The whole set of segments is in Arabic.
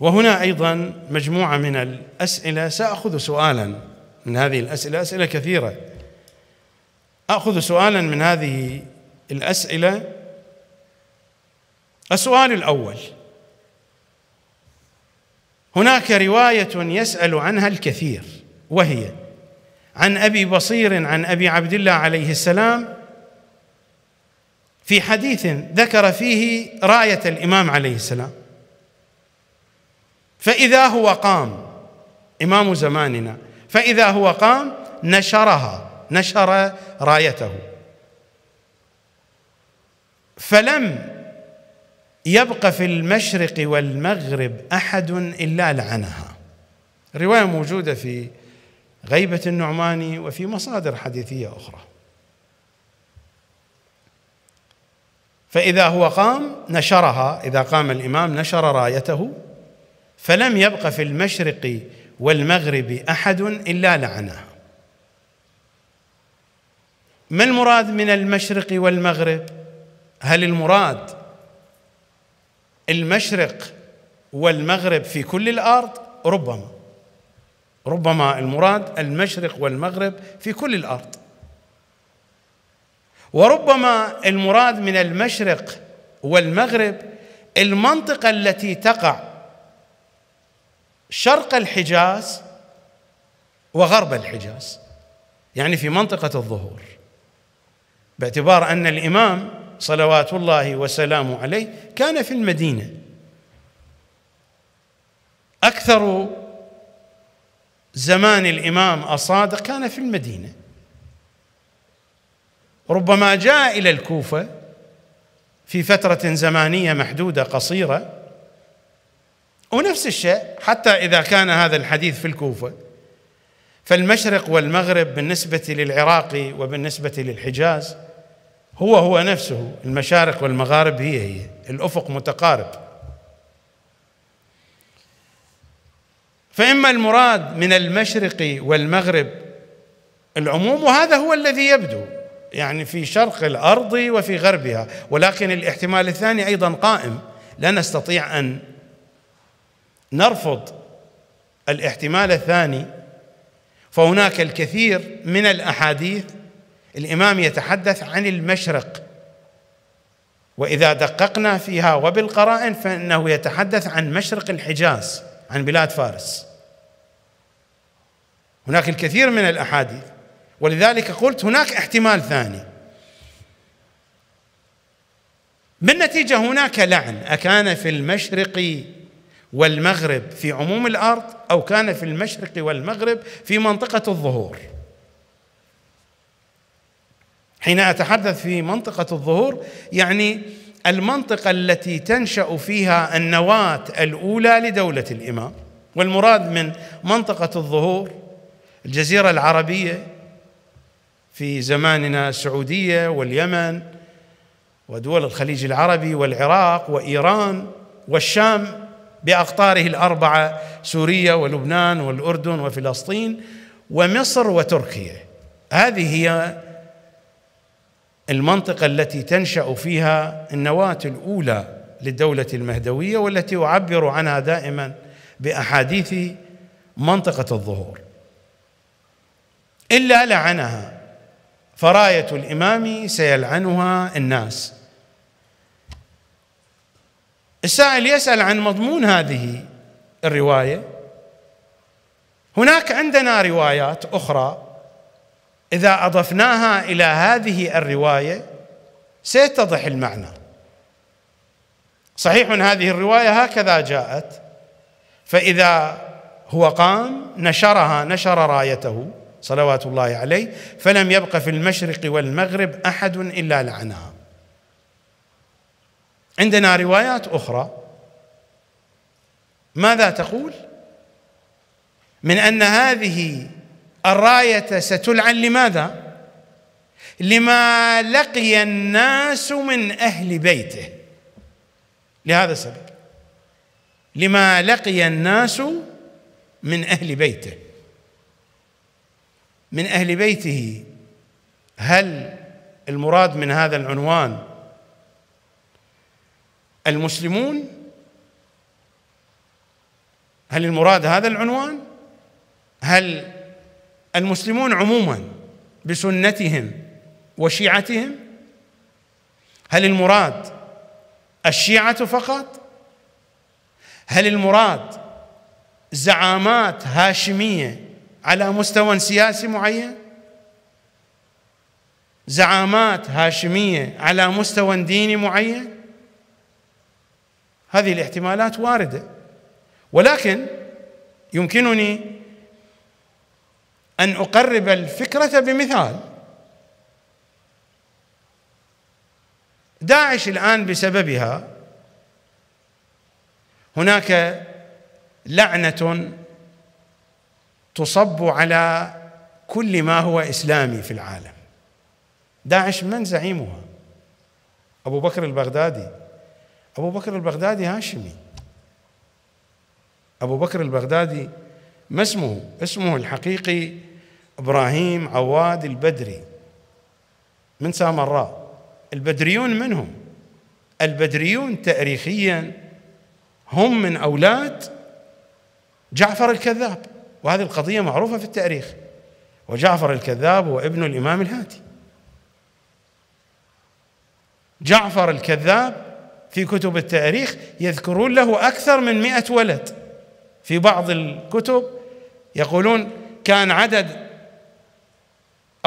وهنا أيضا مجموعة من الأسئلة سأخذ سؤالا من هذه الأسئلة أسئلة كثيرة أخذ سؤالا من هذه الأسئلة السؤال الأول هناك رواية يسأل عنها الكثير وهي عن أبي بصير عن أبي عبد الله عليه السلام في حديث ذكر فيه راية الإمام عليه السلام فإذا هو قام إمام زماننا فإذا هو قام نشرها نشر رايته فلم يبقى في المشرق والمغرب أحد إلا لعنها رواية موجودة في غيبة النعماني وفي مصادر حديثية أخرى فإذا هو قام نشرها إذا قام الإمام نشر رايته فلم يبق في المشرق والمغرب احد الا لعنها ما المراد من المشرق والمغرب هل المراد المشرق والمغرب في كل الارض ربما ربما المراد المشرق والمغرب في كل الارض وربما المراد من المشرق والمغرب المنطقه التي تقع شرق الحجاز وغرب الحجاز يعني في منطقة الظهور باعتبار أن الإمام صلوات الله وسلامه عليه كان في المدينة أكثر زمان الإمام الصادق كان في المدينة ربما جاء إلى الكوفة في فترة زمانية محدودة قصيرة ونفس الشيء حتى إذا كان هذا الحديث في الكوفة فالمشرق والمغرب بالنسبة للعراقي وبالنسبة للحجاز هو هو نفسه المشارق والمغارب هي هي الأفق متقارب فإما المراد من المشرق والمغرب العموم وهذا هو الذي يبدو يعني في شرق الأرض وفي غربها ولكن الاحتمال الثاني أيضا قائم لا نستطيع أن نرفض الاحتمال الثاني فهناك الكثير من الاحاديث الامام يتحدث عن المشرق واذا دققنا فيها وبالقرائن فانه يتحدث عن مشرق الحجاز عن بلاد فارس هناك الكثير من الاحاديث ولذلك قلت هناك احتمال ثاني بالنتيجه هناك لعن اكان في المشرق والمغرب في عموم الارض او كان في المشرق والمغرب في منطقه الظهور حين اتحدث في منطقه الظهور يعني المنطقه التي تنشا فيها النواه الاولى لدوله الامام والمراد من منطقه الظهور الجزيره العربيه في زماننا السعوديه واليمن ودول الخليج العربي والعراق وايران والشام باقطاره الأربعة سوريا ولبنان والأردن وفلسطين ومصر وتركيا هذه هي المنطقة التي تنشأ فيها النواة الأولى للدولة المهدوية والتي أعبر عنها دائما بأحاديث منطقة الظهور إلا لعنها فراية الإمام سيلعنها الناس السائل يسأل عن مضمون هذه الرواية هناك عندنا روايات أخرى إذا أضفناها إلى هذه الرواية سيتضح المعنى صحيح هذه الرواية هكذا جاءت فإذا هو قام نشرها نشر رايته صلوات الله عليه فلم يبق في المشرق والمغرب أحد إلا لعنها عندنا روايات اخرى ماذا تقول من ان هذه الرايه ستلعن لماذا لما لقي الناس من اهل بيته لهذا السبب لما لقي الناس من اهل بيته من اهل بيته هل المراد من هذا العنوان المسلمون هل المراد هذا العنوان هل المسلمون عموما بسنتهم وشيعتهم هل المراد الشيعه فقط هل المراد زعامات هاشميه على مستوى سياسي معين زعامات هاشميه على مستوى ديني معين هذه الاحتمالات وارده ولكن يمكنني ان اقرب الفكره بمثال داعش الان بسببها هناك لعنه تصب على كل ما هو اسلامي في العالم داعش من زعيمها ابو بكر البغدادي أبو بكر البغدادي هاشمي أبو بكر البغدادي ما اسمه اسمه الحقيقي إبراهيم عواد البدري من سامراء البدريون منهم البدريون تاريخيا هم من أولاد جعفر الكذاب وهذه القضية معروفة في التاريخ وجعفر الكذاب هو ابن الإمام الهادي جعفر الكذاب في كتب التاريخ يذكرون له أكثر من مئة ولد في بعض الكتب يقولون كان عدد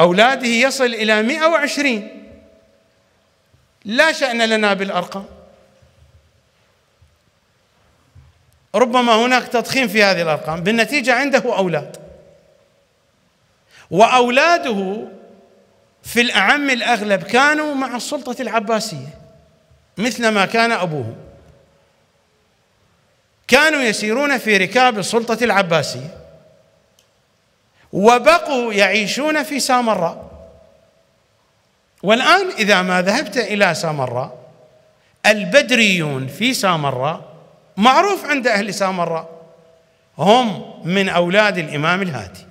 أولاده يصل إلى 120 لا شأن لنا بالأرقام ربما هناك تضخيم في هذه الأرقام بالنتيجة عنده أولاد وأولاده في الأعم الأغلب كانوا مع السلطة العباسية مثل ما كان أبوه كانوا يسيرون في ركاب السلطة العباسية وبقوا يعيشون في سامراء والآن إذا ما ذهبت إلى سامراء البدريون في سامراء معروف عند أهل سامراء هم من أولاد الإمام الهادي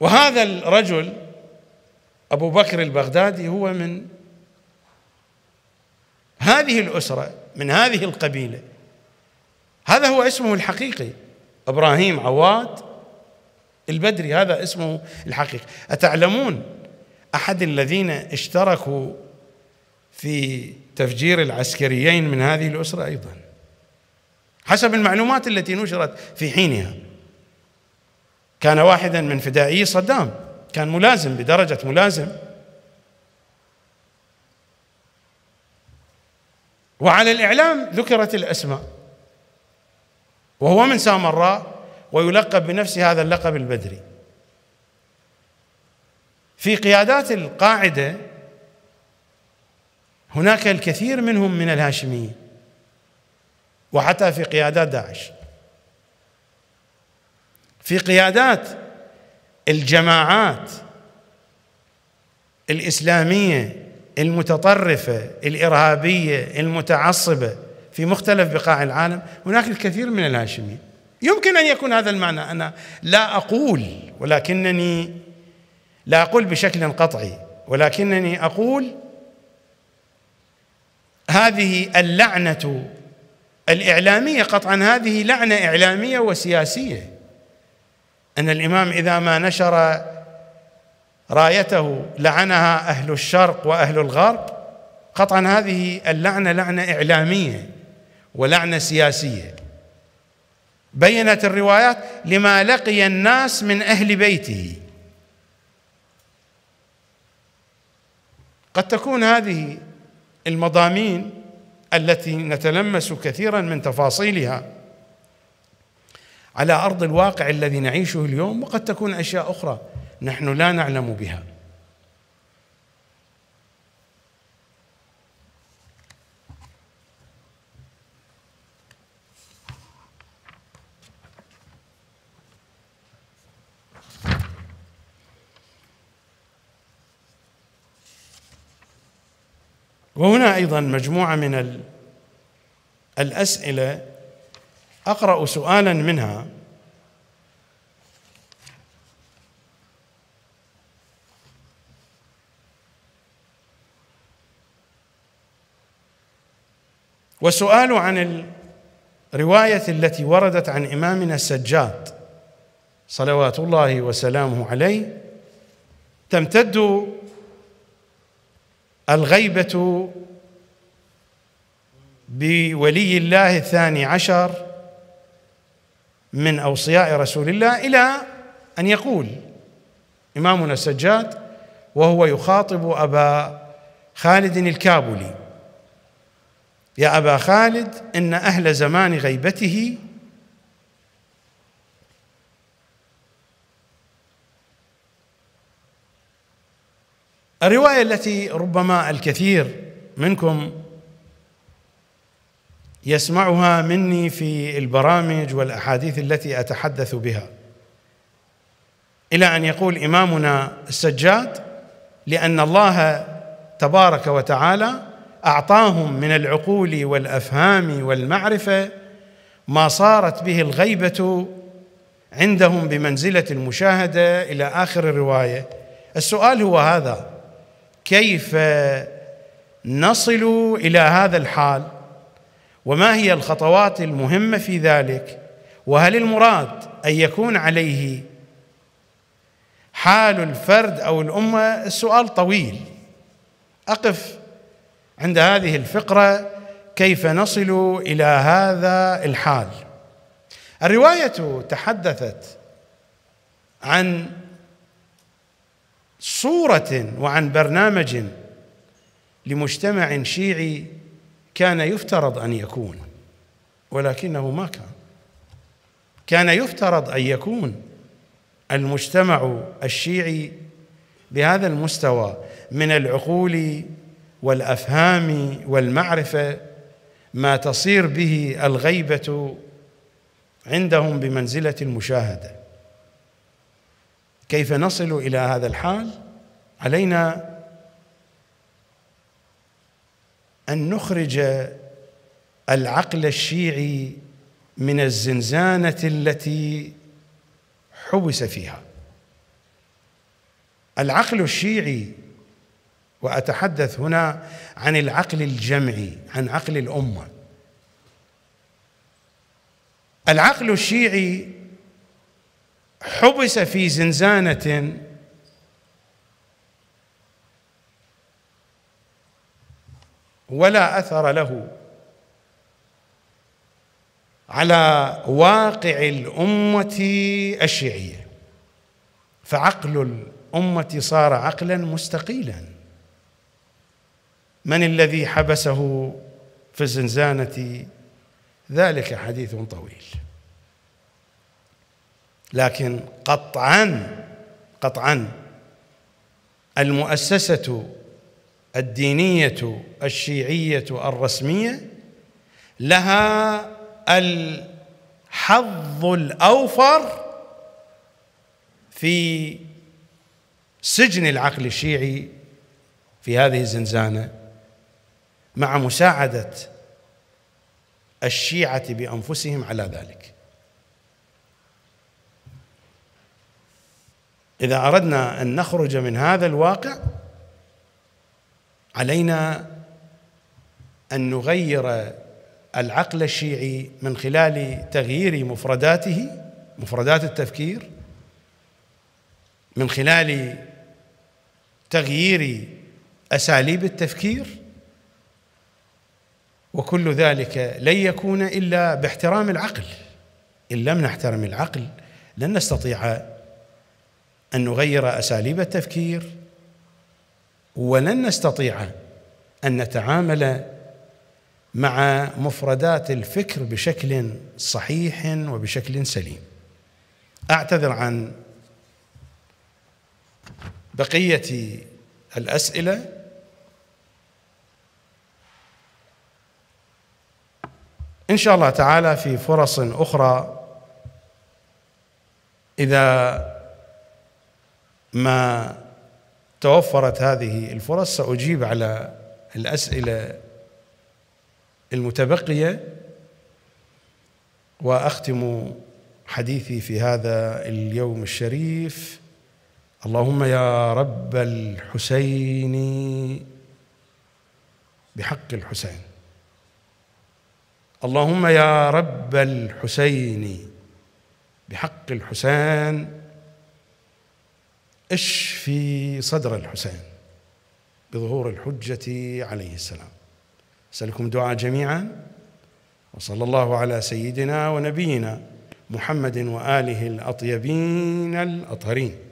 وهذا الرجل أبو بكر البغدادي هو من هذه الأسرة من هذه القبيلة هذا هو اسمه الحقيقي إبراهيم عواد البدري هذا اسمه الحقيقي أتعلمون أحد الذين اشتركوا في تفجير العسكريين من هذه الأسرة أيضا حسب المعلومات التي نشرت في حينها كان واحدا من فدائي صدام كان ملازم بدرجة ملازم وعلى الإعلام ذكرت الأسماء وهو من سامراء ويلقب بنفسه هذا اللقب البدري في قيادات القاعدة هناك الكثير منهم من الهاشميين وحتى في قيادات داعش في قيادات الجماعات الاسلاميه المتطرفه الارهابيه المتعصبه في مختلف بقاع العالم هناك الكثير من الهاشميين يمكن ان يكون هذا المعنى انا لا اقول ولكنني لا اقول بشكل قطعي ولكنني اقول هذه اللعنه الاعلاميه قطعا هذه لعنه اعلاميه وسياسيه ان الامام اذا ما نشر رايته لعنها اهل الشرق واهل الغرب قطعا هذه اللعنه لعنه اعلاميه ولعنه سياسيه بينت الروايات لما لقي الناس من اهل بيته قد تكون هذه المضامين التي نتلمس كثيرا من تفاصيلها على ارض الواقع الذي نعيشه اليوم وقد تكون اشياء اخرى نحن لا نعلم بها وهنا ايضا مجموعه من الاسئله اقرا سؤالا منها وسؤال عن الروايه التي وردت عن امامنا السجاد صلوات الله وسلامه عليه تمتد الغيبه بولي الله الثاني عشر من أوصياء رسول الله إلى أن يقول إمامنا السجاد وهو يخاطب أبا خالد الكابلي يا أبا خالد إن أهل زمان غيبته الرواية التي ربما الكثير منكم يسمعها مني في البرامج والاحاديث التي اتحدث بها الى ان يقول امامنا السجاد لان الله تبارك وتعالى اعطاهم من العقول والافهام والمعرفه ما صارت به الغيبه عندهم بمنزله المشاهده الى اخر الروايه السؤال هو هذا كيف نصل الى هذا الحال وما هي الخطوات المهمه في ذلك وهل المراد ان يكون عليه حال الفرد او الامه السؤال طويل اقف عند هذه الفقره كيف نصل الى هذا الحال الروايه تحدثت عن صوره وعن برنامج لمجتمع شيعي كان يفترض ان يكون ولكنه ما كان كان يفترض ان يكون المجتمع الشيعي بهذا المستوى من العقول والافهام والمعرفه ما تصير به الغيبه عندهم بمنزله المشاهده كيف نصل الى هذا الحال علينا أن نخرج العقل الشيعي من الزنزانة التي حبس فيها العقل الشيعي وأتحدث هنا عن العقل الجمعي عن عقل الأمة العقل الشيعي حبس في زنزانة ولا اثر له على واقع الامه الشيعيه فعقل الامه صار عقلا مستقيلا من الذي حبسه في الزنزانه ذلك حديث طويل لكن قطعا قطعا المؤسسه الدينيه الشيعيه الرسميه لها الحظ الاوفر في سجن العقل الشيعي في هذه الزنزانه مع مساعده الشيعه بانفسهم على ذلك اذا اردنا ان نخرج من هذا الواقع علينا ان نغير العقل الشيعي من خلال تغيير مفرداته مفردات التفكير من خلال تغيير اساليب التفكير وكل ذلك لن يكون الا باحترام العقل ان لم نحترم العقل لن نستطيع ان نغير اساليب التفكير ولن نستطيع ان نتعامل مع مفردات الفكر بشكل صحيح وبشكل سليم اعتذر عن بقيه الاسئله ان شاء الله تعالى في فرص اخرى اذا ما توفرت هذه الفرص سأجيب على الأسئلة المتبقية وأختم حديثي في هذا اليوم الشريف اللهم يا رب الحسين بحق الحسين اللهم يا رب الحسين بحق الحسين اشفي صدر الحسين بظهور الحجة عليه السلام أسألكم دعاء جميعا وصلى الله على سيدنا ونبينا محمد وآله الأطيبين الأطهرين